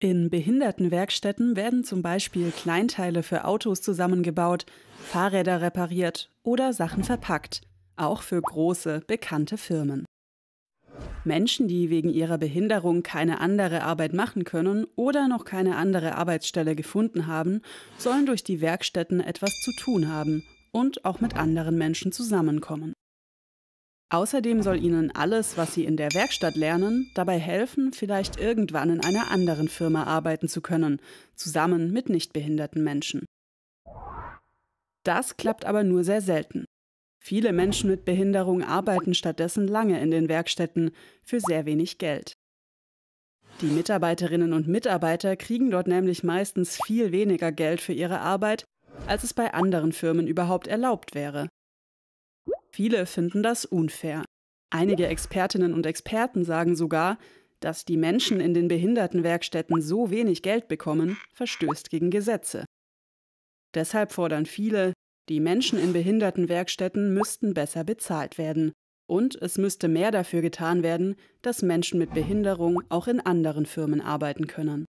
In Behindertenwerkstätten werden zum Beispiel Kleinteile für Autos zusammengebaut, Fahrräder repariert oder Sachen verpackt, auch für große, bekannte Firmen. Menschen, die wegen ihrer Behinderung keine andere Arbeit machen können oder noch keine andere Arbeitsstelle gefunden haben, sollen durch die Werkstätten etwas zu tun haben und auch mit anderen Menschen zusammenkommen. Außerdem soll Ihnen alles, was Sie in der Werkstatt lernen, dabei helfen, vielleicht irgendwann in einer anderen Firma arbeiten zu können, zusammen mit nichtbehinderten Menschen. Das klappt aber nur sehr selten. Viele Menschen mit Behinderung arbeiten stattdessen lange in den Werkstätten für sehr wenig Geld. Die Mitarbeiterinnen und Mitarbeiter kriegen dort nämlich meistens viel weniger Geld für ihre Arbeit, als es bei anderen Firmen überhaupt erlaubt wäre. Viele finden das unfair. Einige Expertinnen und Experten sagen sogar, dass die Menschen in den Behindertenwerkstätten so wenig Geld bekommen, verstößt gegen Gesetze. Deshalb fordern viele, die Menschen in Behindertenwerkstätten müssten besser bezahlt werden. Und es müsste mehr dafür getan werden, dass Menschen mit Behinderung auch in anderen Firmen arbeiten können.